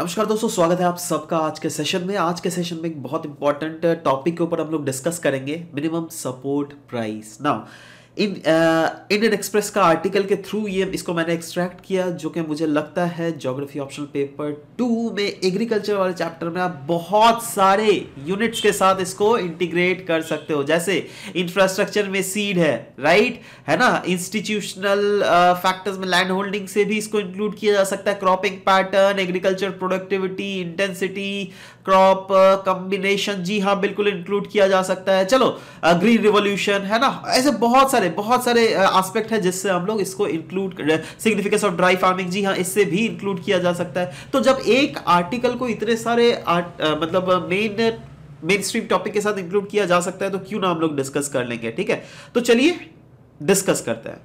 नमस्कार दोस्तों स्वागत है आप सबका आज के सेशन में आज के सेशन में एक बहुत इंपॉर्टेंट टॉपिक के ऊपर हम लोग डिस्कस करेंगे minimum support price now in Indian uh, express का आर्टिकल के थ्रू ये इसको मैंने एक्सट्रैक्ट किया जो कि मुझे लगता है जोग्राफी ऑप्शन पेपर टू में एग्रीकल्चर वाले चैप्टर में आप बहुत सारे यूनिट्स के साथ इसको इंटीग्रेट कर सकते हो जैसे इंफ्रास्ट्रक्चर में सीड है राइट है ना इंस्टीट्यूशनल फैक्टर्स uh, में लैंड होल्डिंग से भी इसको इंक्लूड किया जा सकता है cropping pattern agriculture productivity intensity crop combination uh, जी हाँ बिल्कुल इंक्लूड किया जा सकता है चलो ग्रीन uh, रिवोल्यूशन है ना ऐसे बहुत सारे बहुत सारे एस्पेक्ट uh, है जिससे हम लोग इसको include significance of dry farming जी हाँ इससे भी इंक्लूड किया जा सकता है तो जब एक आर्टिकल को इतने सारे आर्ट, आ, मतलब मेन मेन स्ट्रीम टॉपिक के साथ इंक्लूड किया जा सकता है तो क्यों ना हम लोग डिस्कस कर लेंगे ठीक है तो चलिए डिस्कस करते हैं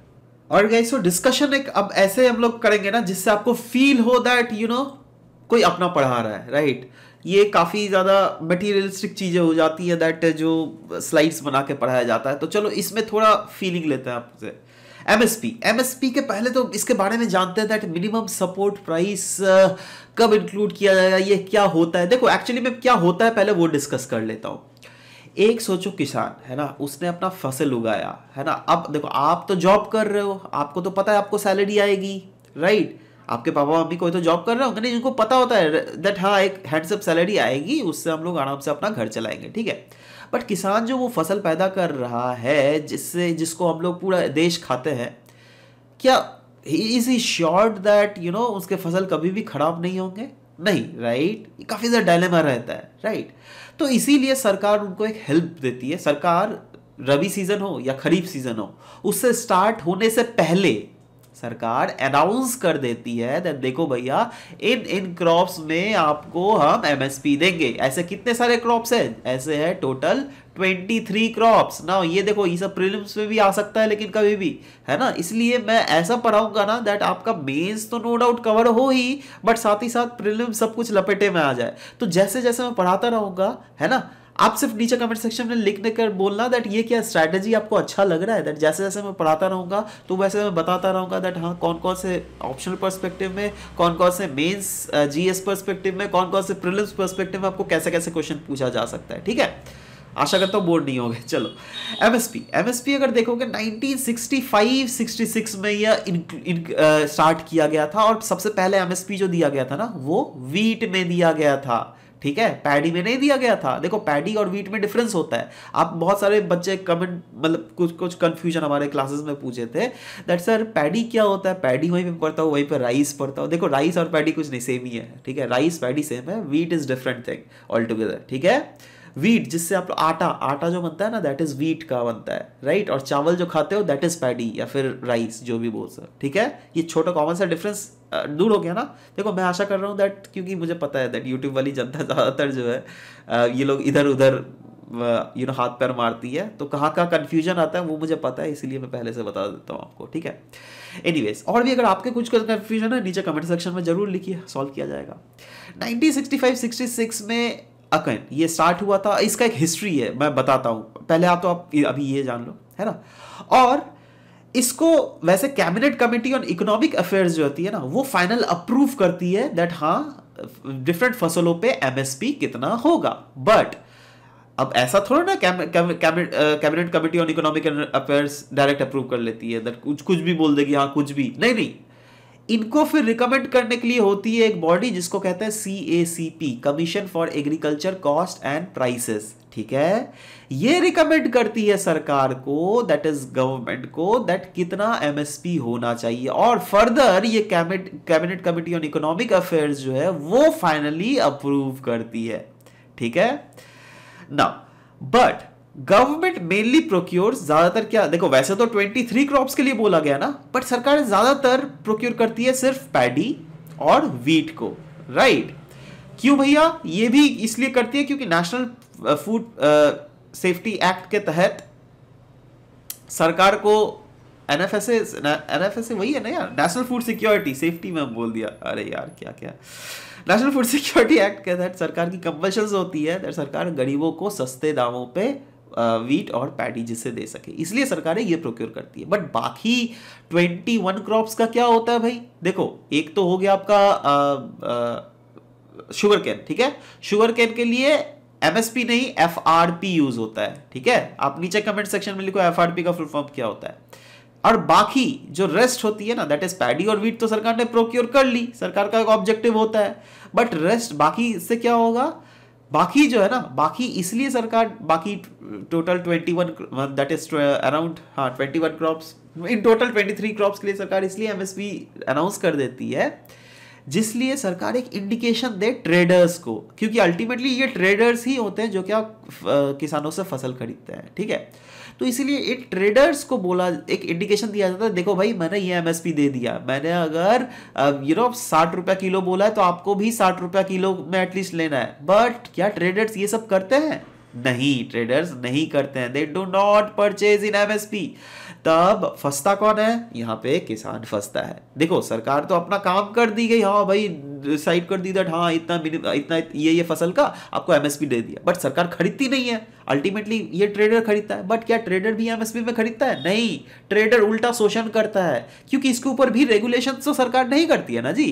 और गाइस सो डिस्कशन एक अब ऐसे हम लोग करेंगे ना जिससे आपको फील हो दैट यू नो कोई अपना पढ़ा रहा है राइट right? ये काफ़ी ज़्यादा मटीरियलिस्टिक चीज़ें हो जाती है दैट जो स्लाइड्स बना के पढ़ाया जाता है तो चलो इसमें थोड़ा फीलिंग लेते हैं आपसे एमएसपी पी के पहले तो इसके बारे में जानते हैं दैट मिनिमम सपोर्ट प्राइस कब इंक्लूड किया जाएगा ये क्या होता है देखो एक्चुअली में क्या होता है पहले वो डिस्कस कर लेता हूँ एक सोचो किसान है ना उसने अपना फसल उगाया है ना अब देखो आप तो जॉब कर रहे हो आपको तो पता है आपको सैलरी आएगी राइट right? आपके पापा मम्मी कोई तो जॉब कर रहे होंगे नहीं जिनको पता होता है दैट हाँ एक हैंडसअप सैलरी आएगी उससे हम लोग आराम से अपना घर चलाएंगे ठीक है बट किसान जो वो फसल पैदा कर रहा है जिससे जिसको हम लोग पूरा देश खाते हैं क्या is he assured that you know उसके फसल कभी भी ख़राब नहीं होंगे नहीं राइट right? काफ़ी ज़्यादा डायलेमा रहता है राइट right? तो इसीलिए सरकार उनको एक हेल्प देती है सरकार रबी सीज़न हो या खरीफ सीज़न हो उससे स्टार्ट होने से पहले सरकार अनाउंस कर देती है दैट देखो भैया इन इन क्रॉप्स में आपको हम एमएसपी देंगे ऐसे कितने सारे क्रॉप्स हैं ऐसे है टोटल 23 क्रॉप्स ना ये देखो ये सब प्रीलिम्स में भी आ सकता है लेकिन कभी भी है ना इसलिए मैं ऐसा पढ़ाऊंगा ना दैट आपका मेंस तो नो डाउट कवर हो ही बट साथ ही साथ प्रीलिम्स सब कुछ लपेटे में आ जाए तो जैसे जैसे मैं पढ़ाता रहूंगा है ना आप सिर्फ नीचे कमेंट सेक्शन में लिख देकर बोलना दैट ये क्या स्ट्रैटेजी आपको अच्छा लग रहा है दैट जैसे जैसे मैं पढ़ाता रहूँगा तो वैसे मैं बताता रहूँगा दैट हाँ कौन कौन से ऑप्शनल पर्सपेक्टिव में कौन कौन से मेन्स जी पर्सपेक्टिव में कौन कौन से प्रिलिम्स पर्सपेक्टिव में आपको कैसे कैसे क्वेश्चन पूछा जा सकता है ठीक है आशा करता हूँ बोर्ड नहीं हो गए चलो एस पी अगर देखोगे nineteen sixty five sixty six में यह स्टार्ट किया गया था और सबसे पहले एम एस पी जो दिया गया था ना वो वीट में दिया गया था ठीक है पैडी में नहीं दिया गया था देखो पैडी और वीट में डिफरेंस होता है आप बहुत सारे बच्चे कमेंट मतलब कुछ कुछ कन्फ्यूजन हमारे क्लासेस में पूछे थे दैट सर पैडी क्या होता है पैडी वहीं पर पढ़ता हूँ वहीं पर राइस पढ़ता हूँ देखो राइस और पैडी कुछ नहीं सेम ही है ठीक है राइस पैडी सेम है wheat is different thing all together ठीक है वीट जिससे आप आटा आटा जो बनता है ना दैट इज वीट का बनता है राइट और चावल जो खाते हो दैट इज पैडी या फिर राइस जो भी बोल सर ठीक है ये छोटा कॉमन सा डिफरेंस दूर हो गया ना देखो मैं आशा कर रहा हूँ दैट क्योंकि मुझे पता है दैट यूट्यूब वाली जनता ज़्यादातर जो है ये लोग इधर उधर यू नो हाथ पैर मारती है तो कहाँ कहाँ कन्फ्यूजन आता है वो मुझे पता है इसीलिए मैं पहले से बता देता हूँ आपको ठीक है एनी और भी अगर आपके कुछ कन्फ्यूजन है नीचे कमेंट सेक्शन में जरूर लिखिए सॉल्व किया जाएगा नाइनटीन में अकन ये स्टार्ट हुआ था इसका एक हिस्ट्री है मैं बताता हूँ पहले आप तो आप अभी ये जान लो है ना और इसको वैसे cabinet committee on economic affairs जो होती है ना वो फाइनल अप्रूव करती है दैट हाँ डिफरेंट फसलों पे एमएसपी कितना होगा बट अब ऐसा थोड़ा ना cabinet committee on economic affairs direct approve कर लेती है दैट कुछ कुछ भी बोल देगी हाँ कुछ भी नहीं नहीं इनको फिर रिकमेंड करने के लिए होती है एक बॉडी जिसको कहते हैं C A C P commission for agriculture cost and prices ठीक है ये रिकमेंड करती है सरकार को दैट इज गवर्नमेंट को दैट कितना एमएसपी होना चाहिए और फर्दर ये cabinet committee on economic affairs जो है वो फाइनली अप्रूव करती है ठीक है ना बट गवर्नमेंट मेनली प्रोक्योर ज्यादातर क्या देखो वैसे तो 23 क्रॉप के लिए बोला गया ना बट सरकार ज्यादातर प्रोक्योर करती है सिर्फ पैडी और वीट को राइट क्यों भैया ये भी इसलिए करती है क्योंकि नेशनल फूड सेफ्टी एक्ट के तहत सरकार को एन एफ एस एनएफएसए वही है ना यार नेशनल फूड सिक्योरिटी सेफ्टी में बोल दिया अरे यार क्या क्या नेशनल फूड सिक्योरिटी एक्ट के तहत सरकार की कंपल्शन होती है तो सरकार गरीबों को सस्ते दामों पे वीट और पैडी जिसे दे सके इसलिए सरकारें ये प्रोक्योर करती है बट बाकी ट्वेंटी वन क्रॉप्स का क्या होता है भाई देखो एक तो हो गया आपका आ, आ, शुगर कैन ठीक है शुगर कैन के लिए एमएसपी नहीं एफआरपी यूज होता है ठीक है आप नीचे कमेंट सेक्शन में लिखो एफ का फुल फॉर्म क्या होता है और बाकी जो रेस्ट होती है ना दैट इज पैडी और वीट तो सरकार ने प्रोक्योर कर ली सरकार का एक ऑब्जेक्टिव होता है बट रेस्ट बाकी इससे क्या होगा बाकी जो है ना बाकी इसलिए सरकार बाकी total twenty one that is around हाँ twenty one crops in total twenty three crops के लिए सरकार इसलिए एमएसपी अनाउंस कर देती है जिसलिए सरकार एक इंडिकेशन दे ट्रेडर्स को क्योंकि अल्टीमेटली ये ट्रेडर्स ही होते हैं जो क्या किसानों से फसल खरीदते हैं ठीक है तो इसीलिए इन ट्रेडर्स को बोला एक इंडिकेशन दिया जाता है देखो भाई मैंने ये एम दे दिया मैंने अगर यू नो साठ रुपया किलो बोला है तो आपको भी साठ रुपया किलो में एटलीस्ट लेना है बट क्या ट्रेडर्स ये सब करते हैं नहीं ट्रेडर्स नहीं करते हैं they do not purchase in M तब फंसता कौन है यहाँ पे किसान फंसता है देखो सरकार तो अपना काम कर दी गई हाँ भाई साइड कर दी दट हाँ इतना इतना ये ये फसल का आपको एमएसपी दे दिया बट सरकार खरीदती नहीं है अल्टीमेटली ये ट्रेडर खरीदता है बट क्या ट्रेडर भी एमएसपी में खरीदता है नहीं ट्रेडर उल्टा शोषण करता है क्योंकि इसके ऊपर भी रेगुलेशन तो सरकार नहीं करती है ना जी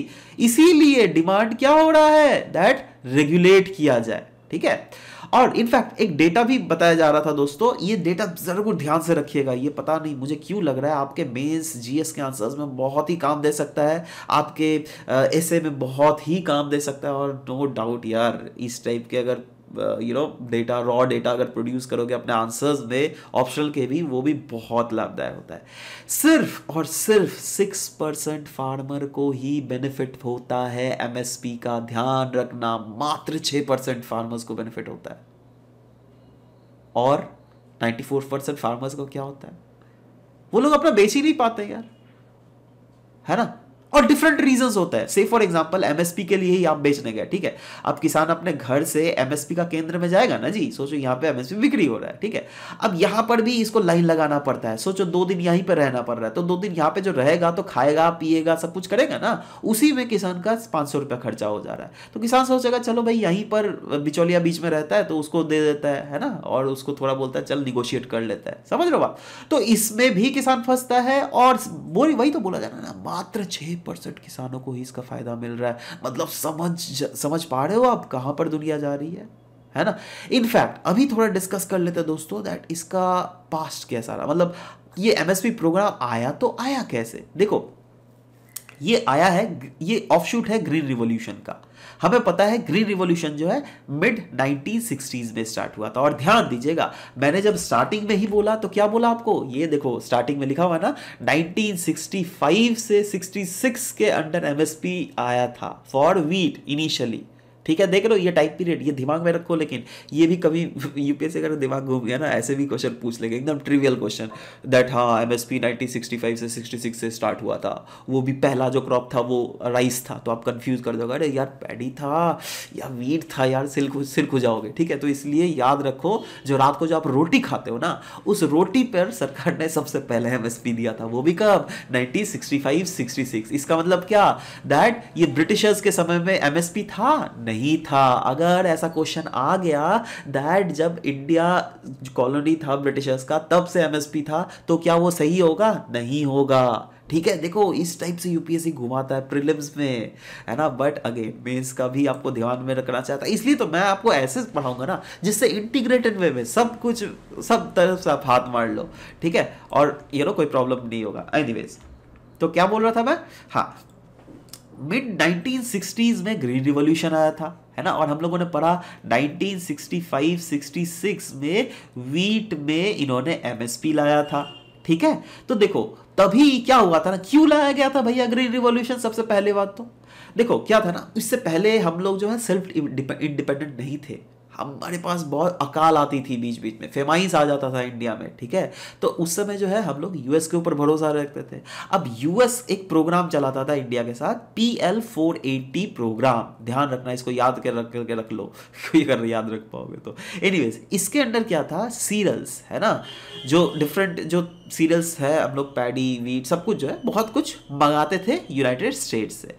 इसीलिए डिमांड क्या हो रहा है दैट रेगुलेट किया जाए ठीक है और इनफैक्ट एक डेटा भी बताया जा रहा था दोस्तों ये डेटा ज़रूर ध्यान से रखिएगा ये पता नहीं मुझे क्यों लग रहा है आपके मेन्स जीएस के आंसर्स में बहुत ही काम दे सकता है आपके ऐसे में बहुत ही काम दे सकता है और नो डाउट यार इस टाइप के अगर you know data raw data अगर प्रोड्यूस करोगे अपने आंसर्स में ऑप्शनल के भी वो भी बहुत लाभदायक होता है सिर्फ और सिर्फ सिक्स परसेंट फार्मर को ही बेनिफिट होता है एमएसपी का ध्यान रखना मात्र छ परसेंट फार्मर्स को बेनिफिट होता है और नाइन्टी फोर परसेंट फार्मर्स को क्या होता है वो लोग अपना बेच ही नहीं पाते यार है ना और डिफरेंट रीजन होता है से फॉर एग्जाम्पल एमएसपी के लिए ही आप बेचने गए ठीक है अब किसान अपने घर से एमएसपी का केंद्र में जाएगा ना जी सोचो यहाँ पे एमएसपी बिक्री हो रहा है ठीक है अब यहां पर भी इसको लाइन लगाना पड़ता है सोचो दो दिन यहीं पर रहना पड़ रहा है तो दो दिन यहाँ पे जो रहेगा तो खाएगा पिएगा सब कुछ करेगा ना उसी में किसान का पांच सौ रुपया खर्चा हो जा रहा है तो किसान सोचेगा चलो भाई यहीं पर बिचौलिया बीच में रहता है तो उसको दे देता है है ना और उसको थोड़ा बोलता है चल निगोशिएट कर लेता है समझ लो बात तो इसमें भी किसान फंसता है और वही तो बोला जा रहा है ना मात्र छह परसेंट किसानों को ही इसका फ़ायदा मिल रहा है मतलब समझ समझ पा रहे हो आप कहाँ पर दुनिया जा रही है है ना इनफैक्ट अभी थोड़ा डिस्कस कर लेते हैं दोस्तों दैट इसका पास्ट कैसा रहा मतलब ये एम प्रोग्राम आया तो आया कैसे देखो ये आया है ये ऑफशूट है ग्रीन रिवोल्यूशन का हमें पता है ग्रीन रिवोल्यूशन जो है मिड सिक्सटीज में स्टार्ट हुआ था और ध्यान दीजिएगा मैंने जब स्टार्टिंग में ही बोला तो क्या बोला आपको ये देखो स्टार्टिंग में लिखा हुआ ना 1965 से 66 के अंडर एमएसपी आया था फॉर वीट इनिशियली ठीक है देख लो ये टाइप पीरियड ये दिमाग में रखो लेकिन ये भी कभी यूपीएससी अगर दिमाग घूम गया ना ऐसे भी क्वेश्चन पूछ लेंगे एकदम ट्रिवियल क्वेश्चन दैट हाँ M S P nineteen sixty five से सिक्सटी सिक्स से स्टार्ट हुआ था वो भी पहला जो क्रॉप था वो राइस था तो आप कन्फ्यूज कर दोगे अरे यार पैडी था या वीट था यार सिल्क हो जाओगे ठीक है तो इसलिए याद रखो जो रात को जो आप रोटी खाते हो ना उस रोटी पर सरकार ने सबसे पहले एम एस पी दिया था वो भी कब nineteen sixty five sixty six इसका मतलब क्या दैट ये ब्रिटिशर्स के समय में एम एस पी था नहीं नहीं था अगर ऐसा क्वेश्चन आ गया दैट जब इंडिया कॉलोनी था ब्रिटिशर्स का तब से एमएसपी था तो क्या वो सही होगा नहीं होगा ठीक है देखो इस टाइप से यूपीएससी घुमाता है प्रिलिम्स में है ना बट अगेन मेंस का भी आपको ध्यान में रखना चाहता है इसलिए तो मैं आपको ऐसे पढ़ाऊंगा ना जिससे इंटीग्रेटेड वे में सब कुछ सब तरफ से आप हाथ मार लो ठीक है और ये नो कोई प्रॉब्लम नहीं होगा एनीवेज तो क्या बोल रहा था मैं हाँ मिड 1960s में ग्रीन रिवॉल्यूशन आया था है ना और हम लोगों ने पढ़ा 1965-66 में वीट में इन्होंने एमएसपी लाया था ठीक है तो देखो तभी क्या हुआ था ना क्यों लाया गया था भैया ग्रीन रिवॉल्यूशन सबसे पहले बात तो देखो क्या था ना इससे पहले हम लोग जो है सेल्फ इंडिपेंडेंट नहीं थे हमारे पास बहुत अकाल आती थी बीच बीच में फेमाइस आ जाता था इंडिया में ठीक है तो उस समय जो है हम लोग यूएस के ऊपर भरोसा रखते थे अब यूएस एक प्रोग्राम चलाता था इंडिया के साथ P L four eighty programme ध्यान रखना इसको याद कर रख करके रख लो कोई अगर याद रख पाओगे तो एनी इसके अंडर क्या था सीरियल्स है ना जो डिफरेंट जो सीरियल्स है हम लोग पैडी वीट सब कुछ जो है बहुत कुछ मंगाते थे यूनाइटेड स्टेट्स से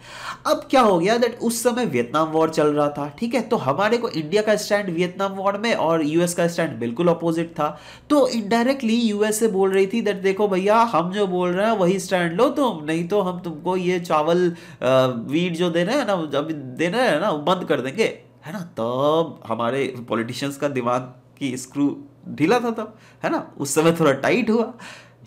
अब क्या हो गया दैट उस समय वियतनाम वॉर चल रहा था ठीक है तो हमारे को इंडिया का स्टैंड स्टैंड वियतनाम वॉर में और यूएस का स्टैंड बिल्कुल अपोजिट था तो इनडायरेक्टली यूएस से बोल रही थी दैट देखो भैया हम जो बोल रहे हैं वही स्टैंड लो तुम नहीं तो हम तुमको ये चावल वीट जो दे रहे हैं ना जब दे रहे हैं ना बंद कर देंगे है ना तब हमारे पॉलिटिशियंस का दिमाग की स्क्रू ढीला था तब है ना उस समय थोड़ा टाइट हुआ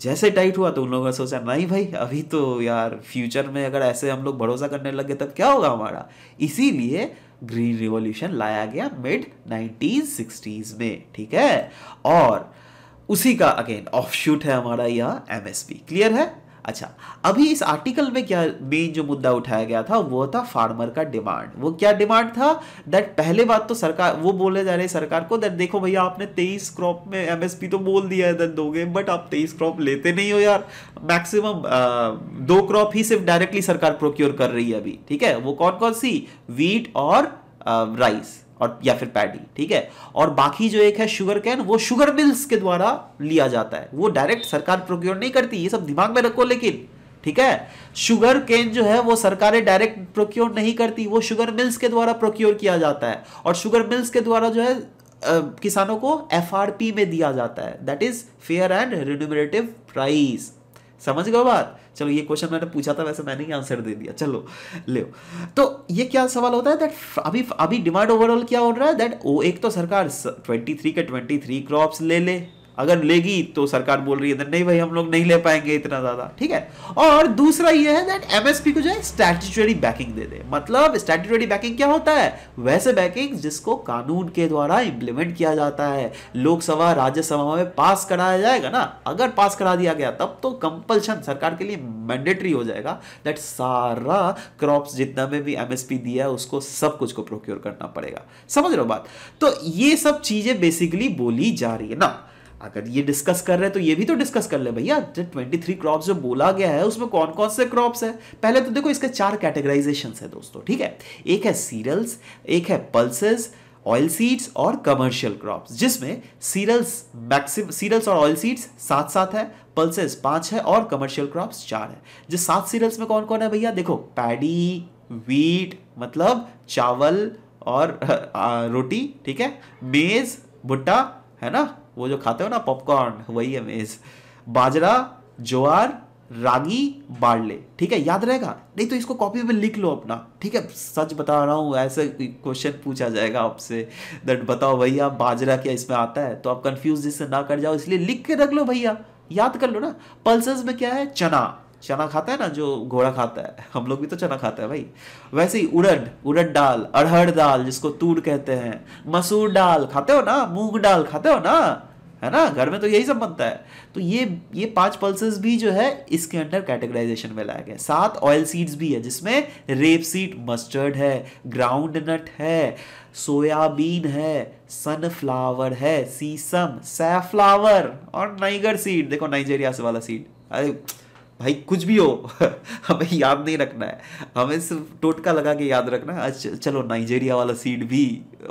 जैसे टाइट हुआ तो उन लोगों ने सोचा नहीं भाई अभी तो यार फ्यूचर में अगर ऐसे हम लोग भरोसा करने लगे तब क्या होगा हमारा इसीलिए ग्रीन रिवॉल्यूशन लाया गया मिड 1960s में ठीक है और उसी का अगेन ऑफ शूट है हमारा यह एमएसपी क्लियर है अच्छा अभी इस आर्टिकल में क्या मेन जो मुद्दा उठाया गया था वो था फार्मर का डिमांड वो क्या डिमांड था दैट पहले बात तो सरकार वो बोले जा रहे सरकार को दैट देखो भैया आपने तेईस क्रॉप में एमएसपी तो बोल दिया है दैट दोगे बट आप तेईस क्रॉप लेते नहीं हो यार मैक्सिमम दो क्रॉप ही सिर्फ डायरेक्टली सरकार प्रोक्योर कर रही है अभी ठीक है वो कौन कौन सी वीट और राइस और या फिर पैडी ठीक है और बाकी जो एक है शुगर कैन वो शुगर मिल्स के द्वारा लिया जाता है वो डायरेक्ट सरकार प्रोक्योर नहीं करती ये सब दिमाग में रखो लेकिन ठीक है शुगर केन जो है वो सरकारें डायरेक्ट प्रोक्योर नहीं करती वो शुगर मिल्स के द्वारा प्रोक्योर किया जाता है और शुगर मिल्स के द्वारा जो है किसानों को एफ में दिया जाता है that is fair and remunerative price समझ गए बात चलो ये क्वेश्चन मैंने पूछा था वैसे मैंने ही आंसर दे दिया चलो ले तो ये क्या सवाल होता है दैट अभी अभी डिमांड ओवरऑल क्या हो रहा है दैट वो एक तो सरकार 23 के 23 क्रॉप्स ले ले अगर लेगी तो सरकार बोल रही है नहीं भाई हम लोग नहीं ले पाएंगे इतना ज़्यादा ठीक है और दूसरा यह है दैट एमएसपी को जो है स्टैट्यूटरी बैकिंग दे दे मतलब स्टैट्यूटरी बैकिंग क्या होता है वैसे बैकिंग जिसको कानून के द्वारा इंप्लीमेंट किया जाता है लोकसभा राज्यसभा में पास कराया जाएगा ना अगर पास करा दिया गया तब तो कंपल्शन सरकार के लिए मैंडेटरी हो जाएगा दैट सारा क्रॉप जितना में भी एमएसपी दिया है उसको सब कुछ को प्रोक्योर करना पड़ेगा समझ रहे हो बात तो ये सब चीज़ें बेसिकली बोली जा रही है ना अगर ये डिस्कस कर रहे हैं तो ये भी तो डिस्कस कर ले भैया जो ट्वेंटी थ्री क्रॉप जो बोला गया है उसमें कौन कौन से क्रॉप्स हैं पहले तो देखो इसके चार कैटेगराइजेशन है दोस्तों ठीक है एक है सीरियल्स एक है पल्सेस ऑयल सीड्स और कमर्शियल क्रॉप्स जिसमें सीरियल्स मैक्सिम सीरियल्स और ऑयल सीड्स सात सात है पल्सेस पांच है और कमर्शियल क्रॉप्स चार है जिस सात सीरियल्स में कौन कौन है भैया देखो पैडी वीट मतलब चावल और रोटी ठीक है मेज भुट्टा है ना वो जो खाते हो ना पॉपकॉर्न वही है मेज बाजरा ज्वार रागी बाड़ले ठीक है याद रहेगा नहीं तो इसको कॉपी में लिख लो अपना ठीक है सच बता रहा हूँ ऐसे क्वेश्चन पूछा जाएगा आपसे दैट बताओ भैया बाजरा क्या इसमें आता है तो आप कंफ्यूज जिससे ना कर जाओ इसलिए लिख के रख लो भैया याद कर लो ना पल्सस में क्या है चना चना खाता है ना जो घोड़ा खाता है हम लोग भी तो चना खाते हैं भाई वैसे ही उड़द उड़द दाल अरहर दाल जिसको तूड़ कहते हैं मसूर दाल खाते हो ना मूंग दाल खाते हो ना है ना घर में तो यही सब बनता है तो ये ये पांच पल्सेस भी जो है इसके अंडर कैटेगराइजेशन में लाया गया सात ऑयल सीड्स भी है जिसमें रेप सीड मस्टर्ड है ग्राउंड नट है सोयाबीन है सनफ्लावर है सीसम सैफ्लावर और नाइगर सीड देखो नाइजेरिया से वाला सीड अरे भाई कुछ भी हो हमें याद नहीं रखना है हमें सिर्फ टोटका लगा के याद रखना है चलो नाइजेरिया वाला सीड भी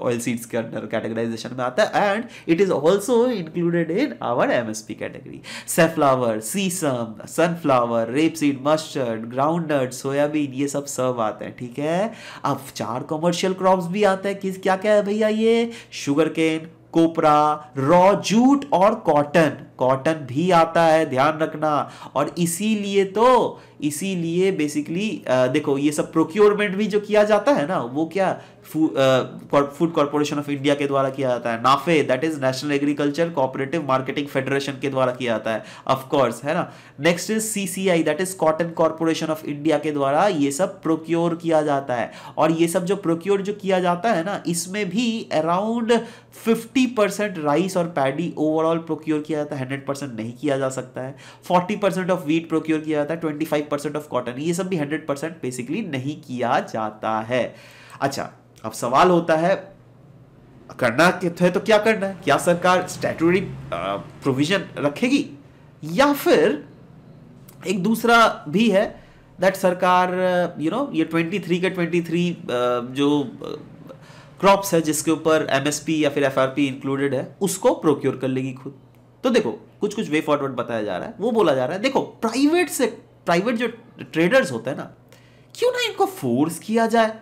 ऑयल सीड्स के अंडर कैटेगराइजेशन में आता है and it is also included in our M S P category safflower sesame sunflower rape seed mustard groundnut soybean ये सब सब आते हैं ठीक है अब चार कॉमर्शियल क्रॉप्स भी आते हैं किस क्या क्या है भैया ये sugar cane copra raw jute और कॉटन कॉटन भी आता है ध्यान रखना और इसीलिए तो इसीलिए बेसिकली देखो ये सब प्रोक्योरमेंट भी जो किया जाता है ना वो क्या फूड कॉरपोरेशन ऑफ इंडिया के द्वारा किया जाता है NAFED that is national agriculture cooperative marketing federation के द्वारा किया जाता है ऑफ कोर्स है ना next is C C I that is cotton corporation of India के द्वारा ये सब प्रोक्योर किया जाता है और ये सब जो प्रोक्योर जो किया जाता है ना इसमें भी अराउंड फिफ्टी परसेंट राइस और पैडी ओवरऑल प्रोक्योर किया जाता है हंड्रेड परसेंट नहीं किया जा सकता है forty percent of wheat procure किया जाता है twenty five percent of cotton ये सब भी हंड्रेड परसेंट बेसिकली नहीं किया जाता है अच्छा अब सवाल होता है करना है तो क्या करना है क्या सरकार स्टेटरी प्रोविजन रखेगी या फिर एक दूसरा भी है दैट सरकार यू you नो know, ये 23 के थ्री जो क्रॉप्स है जिसके ऊपर एमएसपी या फिर एफआरपी इंक्लूडेड है उसको प्रोक्योर कर लेगी खुद तो देखो कुछ कुछ वे फॉरवर्ड बताया जा रहा है वो बोला जा रहा है देखो प्राइवेट से प्राइवेट जो ट्रेडर्स होते हैं ना क्यों ना इनको फोर्स किया जाए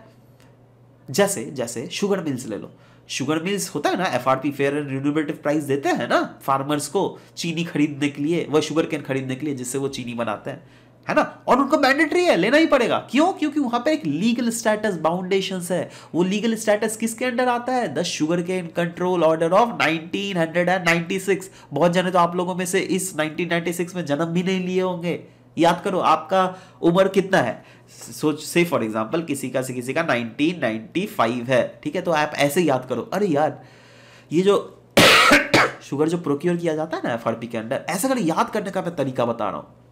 जैसे जैसे शुगर मिल्स ले लो शुगर मिल्स होता है ना F R P fair and remunerative price देते हैं ना फार्मर्स को चीनी खरीदने के लिए वह शुगर कैन खरीदने के लिए जिससे वो चीनी बनाते हैं है ना और उनको मैंडेटरी है लेना ही पड़ेगा क्यों क्योंकि वहां पर एक लीगल स्टेटस बाउंडेशन है वो लीगल स्टेटस किसके अंडर आता है the sugar cane control order of 1996 बहुत जने तो आप लोगों में से इस 1996 में जन्म भी नहीं लिए होंगे याद करो आपका उम्र कितना है सोच से फॉर एग्जाम्पल किसी का से किसी का 1995 है ठीक है तो आप ऐसे याद करो अरे यार ये जो शुगर जो प्रोक्योर किया जाता है ना फर्पी के अंडर ऐसा अगर याद करने का मैं तरीका बता रहा हूं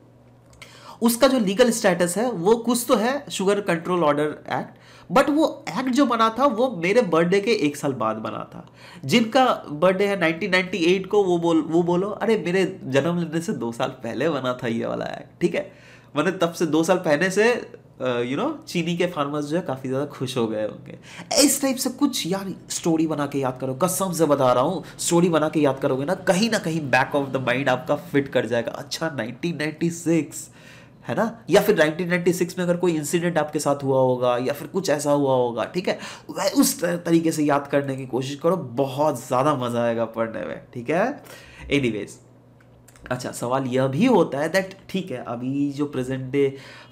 उसका जो लीगल स्टेटस है वो कुछ तो है sugar control order act but वो एक्ट जो बना था वो मेरे बर्थडे के एक साल बाद बना था जिनका बर्थडे है 1998 को वो बोल वो बोलो अरे मेरे जन्म लेने से दो साल पहले बना था ये वाला एक्ट ठीक है मैंने तब से दो साल पहले से यू नो चीनी के फार्मर्स जो है काफ़ी ज़्यादा खुश हो गए होंगे इस टाइप से कुछ यार स्टोरी बना के याद करो कसम से बता रहा हूँ स्टोरी बना के याद करोगे ना कहीं ना कहीं बैक ऑफ द माइंड आपका फिट कर जाएगा अच्छा 1996 है ना या फिर 1996 में अगर कोई इंसिडेंट आपके साथ हुआ होगा या फिर कुछ ऐसा हुआ होगा ठीक है वह उस तरीके से याद करने की कोशिश करो बहुत ज़्यादा मज़ा आएगा पढ़ने में ठीक है एनी अच्छा सवाल यह भी होता है दैट ठीक है अभी जो प्रेजेंट डे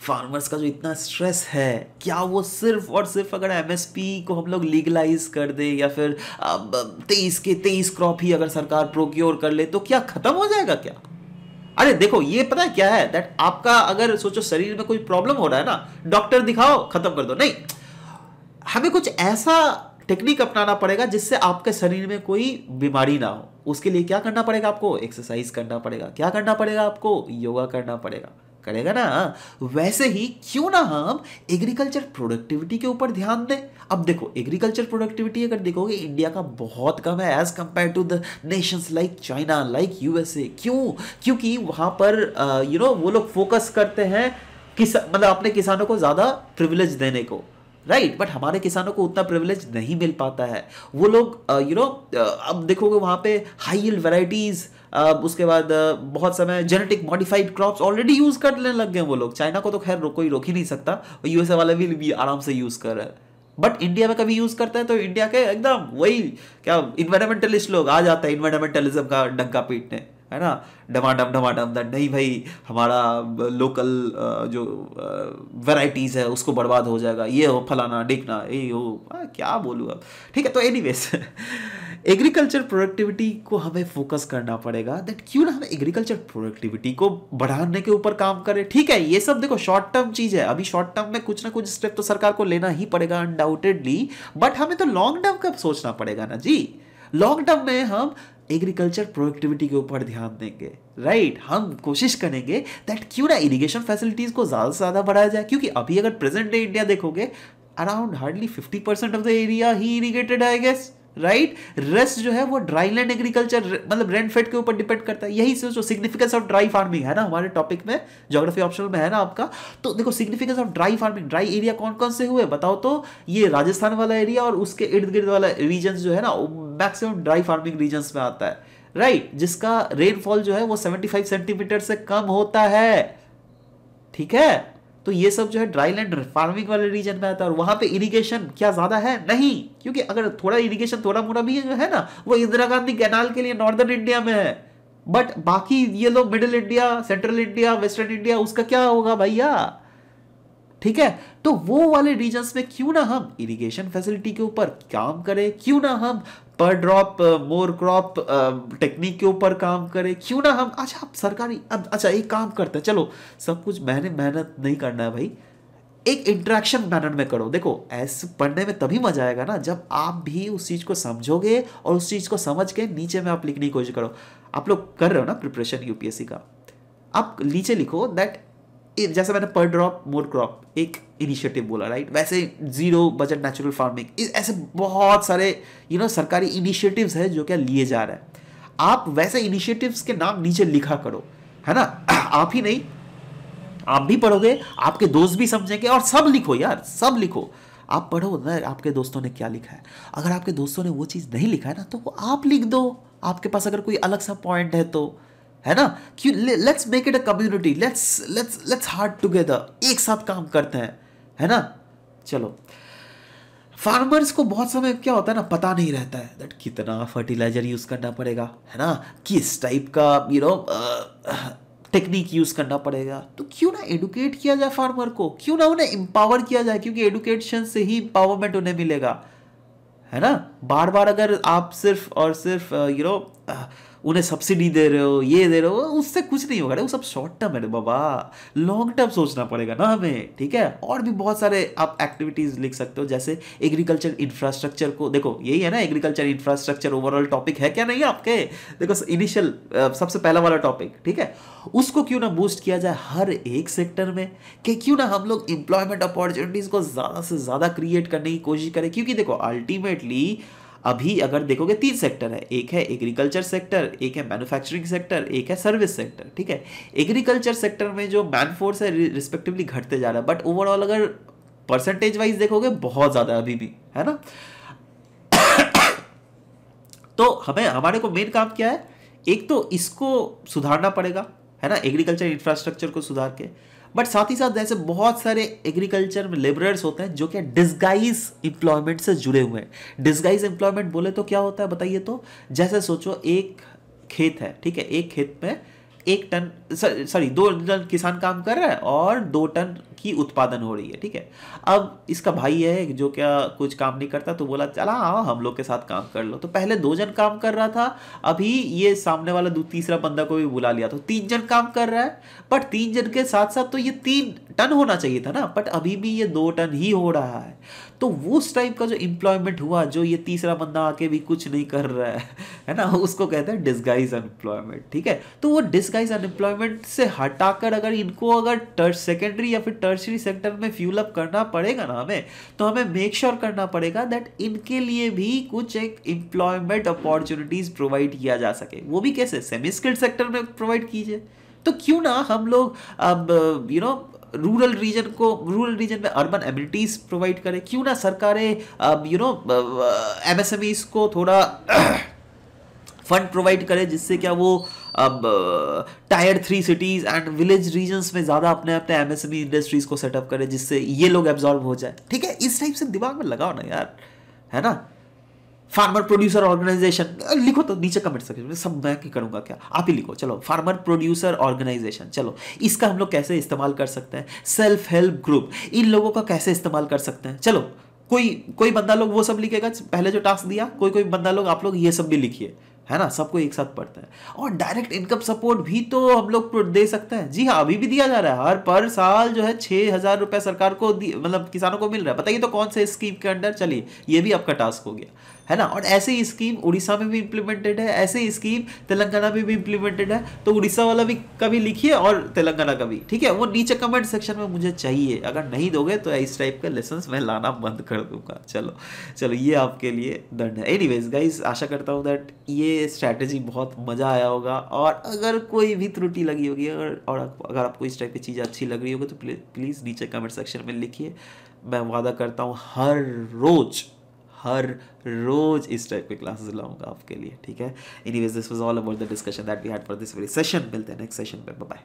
फार्मर्स का जो इतना स्ट्रेस है क्या वो सिर्फ और सिर्फ अगर एमएसपी को हम लोग लीगलाइज कर दे या फिर तेईस के तेईस क्रॉप ही अगर सरकार प्रोक्योर कर ले तो क्या ख़त्म हो जाएगा क्या अरे देखो ये पता है क्या है दैट आपका अगर सोचो शरीर में कोई प्रॉब्लम हो रहा है ना डॉक्टर दिखाओ खत्म कर दो नहीं हमें कुछ ऐसा टेक्निक अपनाना पड़ेगा जिससे आपके शरीर में कोई बीमारी ना हो उसके लिए क्या करना पड़ेगा आपको एक्सरसाइज करना पड़ेगा क्या करना पड़ेगा आपको योगा करना पड़ेगा करेगा ना वैसे ही क्यों ना हम एग्रीकल्चर प्रोडक्टिविटी के ऊपर ध्यान दें अब देखो एग्रीकल्चर प्रोडक्टिविटी अगर देखोगे इंडिया का बहुत कम है as compare to the nations like China like USA क्यों क्योंकि वहां पर यू नो वो लोग फोकस करते हैं किस मतलब अपने किसानों को ज़्यादा प्रिविलेज देने को राइट right, बट हमारे किसानों को उतना प्रिविलेज नहीं मिल पाता है वो लोग यू नो अब देखोगे वहाँ पे हाई वेराइटीज उसके बाद बहुत समय genetic modified crops already use करने लग गए वो लोग चाइना को तो खैर कोई रोक ही नहीं सकता और यूएसए वाले भी, भी आराम से यूज़ कर रहे हैं बट इंडिया में कभी यूज़ करते हैं तो इंडिया के एकदम वही क्या इन्वायरमेंटलिस्ट लोग आ जाते हैं इन्वायरमेंटलिज्म का डंका पीटने है ना डमाडम डमाडम दट नहीं भाई हमारा लोकल जो वेराइटीज़ है उसको बर्बाद हो जाएगा ये हो फलाना डिकना ये हो आ, क्या बोलूँ अब ठीक है तो एनीवेज एग्रीकल्चर प्रोडक्टिविटी को हमें फोकस करना पड़ेगा दैट क्यों ना हम एग्रीकल्चर प्रोडक्टिविटी को बढ़ाने के ऊपर काम करें ठीक है ये सब देखो शॉर्ट टर्म चीज़ है अभी शॉर्ट टर्म में कुछ ना कुछ स्टेप तो सरकार को लेना ही पड़ेगा अनडाउटेडली बट हमें तो लॉन्ग टर्म का सोचना पड़ेगा ना जी लॉन्ग टर्म में हम एग्रीकल्चर प्रोडक्टिविटी के ऊपर ध्यान देंगे राइट right? हम कोशिश करेंगे दैट क्यों ना इरीगेशन फैसिलिटीज़ को ज़्यादा से ज़्यादा बढ़ाया जाए क्योंकि अभी अगर प्रेजेंट डे इंडिया देखोगे around hardly fifty percent of the area ही irrigated I guess right rest जो है वो ड्राई लैंड एग्रीकल्चर मतलब रेनफेड के ऊपर डिपेंड करता है यही सोचो सिग्निफिकेंस ऑफ ड्राई फार्मिंग है ना हमारे टॉपिक में ज्योग्राफी ऑप्शन में है ना आपका तो देखो significance of dry farming dry area कौन कौन से हुए बताओ तो ये राजस्थान वाला एरिया और उसके इर्द गिर्द वाला रीजन जो है ना मैक्सिमम ड्राई फार्मिंग रीजन में आता है राइट right, जिसका रेनफॉल जो है वो सेवेंटी सेंटीमीटर से कम होता है ठीक है तो ये सब जो है ड्राई लैंड फार्मिंग वाले रीजन में आता है और वहां पे इरिगेशन क्या ज़्यादा है नहीं क्योंकि अगर थोड़ा इरिगेशन थोड़ा मोटा भी जो है ना वो इंदिरा गांधी कैनाल के लिए नॉर्दर्न इंडिया में है बट बाकी ये लोग middle India central India western India उसका क्या होगा भैया ठीक है तो वो वाले रीजन में क्यों ना हम इरिगेशन फैसिलिटी के ऊपर काम करें क्यों ना हम पर ड्रॉप मोर क्रॉप टेक्निक के ऊपर काम करें क्यों ना हम अच्छा आप सरकारी अब अच्छा एक काम करते हैं चलो सब कुछ मैंने मेहनत नहीं करना है भाई एक इंट्रैक्शन मैनर में करो देखो ऐसे पढ़ने में तभी मजा आएगा ना जब आप भी उस चीज़ को समझोगे और उस चीज़ को समझ के नीचे में आप लिखने की कोशिश करो आप लोग कर रहे हो ना प्रिपरेशन यूपीएससी का आप नीचे लिखो दैट जैसे मैंने पर ड्रॉप मोर क्रॉप एक इनिशिएटिव बोला राइट वैसे जीरो बजट नेचुरल फार्मिंग ऐसे बहुत सारे यू नो सरकारी इनिशिएटिव्स हैं जो क्या लिए जा रहे हैं आप वैसे इनिशिएटिव्स के नाम नीचे लिखा करो है ना आप ही नहीं आप भी पढ़ोगे आपके दोस्त भी समझेंगे और सब लिखो यार सब लिखो आप पढ़ो ना आपके दोस्तों ने क्या लिखा है अगर आपके दोस्तों ने वो चीज़ नहीं लिखा है ना तो वो आप लिख दो आपके पास अगर कोई अलग सा पॉइंट है तो है ना क्यों let's make it a community let's let's let's heart together एक साथ काम करते हैं है ना चलो फार्मर्स को बहुत समय क्या होता है ना पता नहीं रहता है दैट कितना फर्टिलाइजर यूज़ करना पड़ेगा है ना किस टाइप का यू नो टेक्निक यूज़ करना पड़ेगा तो क्यों ना एडुकेट किया जाए फार्मर को क्यों ना उन्हें एम्पावर किया जाए क्योंकि एडुकेशन से ही इम्पावरमेंट उन्हें मिलेगा है ना बार बार अगर आप सिर्फ और सिर्फ यू uh, नो uh, उन्हें सब्सिडी दे रहे हो ये दे रहे हो उससे कुछ नहीं होगा वो सब शॉर्ट टर्म है बाबा लॉन्ग टर्म सोचना पड़ेगा ना हमें ठीक है और भी बहुत सारे आप एक्टिविटीज़ लिख सकते हो जैसे एग्रीकल्चर इंफ्रास्ट्रक्चर को देखो यही है ना एग्रीकल्चर इंफ्रास्ट्रक्चर ओवरऑल टॉपिक है क्या नहीं आपके देखो इनिशियल सबसे पहला वाला टॉपिक ठीक है उसको क्यों ना बूस्ट किया जाए हर एक सेक्टर में कि क्यों ना हम लोग इंप्लॉयमेंट अपॉर्चुनिटीज़ को ज़्यादा से ज़्यादा क्रिएट करने की कोशिश करें क्योंकि देखो अल्टीमेटली अभी अगर देखोगे तीन सेक्टर है एक है एग्रीकल्चर सेक्टर एक है मैन्युफैक्चरिंग सेक्टर एक है सर्विस सेक्टर ठीक है एग्रीकल्चर सेक्टर में जो मैन फोर्स है रिस्पेक्टिवली घटते जा रहा है बट ओवरऑल अगर परसेंटेज वाइज देखोगे बहुत ज़्यादा अभी भी है ना तो हमें हमारे को मेन काम क्या है एक तो इसको सुधारना पड़ेगा है ना एग्रीकल्चर इंफ्रास्ट्रक्चर को सुधार के बट साथ ही साथ ऐसे बहुत सारे एग्रीकल्चर में लेबरर्स होते हैं जो कि डिस्गाइज एम्प्लॉयमेंट से जुड़े हुए हैं डिस्गाइज एम्प्लॉयमेंट बोले तो क्या होता है बताइए तो जैसे सोचो एक खेत है ठीक है एक खेत में एक टन सॉरी दो टन किसान काम कर रहा है और दो टन ही उत्पादन हो रही है ठीक है अब इसका भाई है जो क्या कुछ काम नहीं करता तो बोला चला आओ हम लोग के साथ काम कर लो तो पहले दो जन काम कर रहा था अभी ये सामने वाला तीसरा बंदा को भी बुला लिया तो तीन जन काम कर रहा है बट तीन जन के साथ साथ तो ये तीन टन होना चाहिए था ना बट अभी भी ये दो टन ही हो रहा है तो उस टाइप का जो एम्प्लॉयमेंट हुआ जो ये तीसरा बंदा आके भी कुछ नहीं कर रहा है है ना उसको कहते हैं डिस्गाइज अनएम्प्लॉयमेंट ठीक है तो वो डिस्गाइज अनएम्प्लॉयमेंट से हटाकर अगर इनको अगर सेकेंडरी या फिर टर्सरी सेक्टर में फ्यूल अप करना पड़ेगा ना हमें तो हमें मेक श्योर sure करना पड़ेगा दैट इनके लिए भी कुछ एक एम्प्लॉयमेंट अपॉर्चुनिटीज़ प्रोवाइड किया जा सके वो भी कैसे सेमी स्किल्ड सेक्टर में प्रोवाइड कीजिए तो क्यों ना हम लोग अब यू नो रूरल रीजन को रूरल रीजन में अर्बन एमिनिटीज़ प्रोवाइड करें क्यों ना सरकारें यू नो एमएसएमईज को थोड़ा फंड प्रोवाइड करें जिससे क्या वो अब tier three cities and village regions में ज़्यादा अपने अपने एमएसएमई इंडस्ट्रीज़ e को सेटअप करें जिससे ये लोग एब्जॉर्व हो जाए ठीक है इस टाइप से दिमाग में लगाओ ना यार है ना फार्मर प्रोड्यूसर ऑर्गेनाइजेशन लिखो तो नीचे कमेंट सेक्शन में सब मैं करूंगा क्या आप ही लिखो चलो फार्मर प्रोड्यूसर ऑर्गेनाइजेशन चलो इसका हम लोग कैसे इस्तेमाल कर सकते हैं सेल्फ हेल्प ग्रुप इन लोगों का कैसे इस्तेमाल कर सकते हैं चलो कोई कोई बंदा लोग वो सब लिखेगा पहले जो टास्क दिया कोई कोई बंदा लोग आप लोग ये सब भी लिखिए है ना सबको एक साथ पड़ता है और डायरेक्ट इनकम सपोर्ट भी तो हम लोग दे सकते हैं जी हाँ अभी भी दिया जा रहा है हर पर साल जो है छः हज़ार रुपये सरकार को मतलब किसानों को मिल रहा है बताइए तो कौन से स्कीम के अंडर चलिए ये भी आपका टास्क हो गया है ना और ऐसे ही स्कीम उड़ीसा में भी इम्प्लीमेंटेड है ऐसे ही स्कीम तेलंगाना में भी इम्प्लीमेंटेड है तो उड़ीसा वाला भी कभी लिखिए और तेलंगाना का भी ठीक है वो नीचे कमेंट सेक्शन में मुझे चाहिए अगर नहीं दोगे तो इस टाइप का लेसन मैं लाना बंद कर दूंगा चलो चलो ये आपके लिए दंड है एनी गाइज आशा करता हूँ दैट ये स्ट्रैटेजी बहुत मज़ा आया होगा और अगर कोई भी त्रुटि लगी होगी अगर और अगर आपको इस टाइप की चीज़ अच्छी लग रही होगी तो प्लीज़ नीचे कमेंट सेक्शन में लिखिए मैं वादा करता हूँ हर रोज़ हर रोज इस टाइप के क्लासेस लाऊंगा आपके लिए ठीक है any this was all about the discussion that we had for this very session मिलते हैं नेक्स्ट सेशन में बाय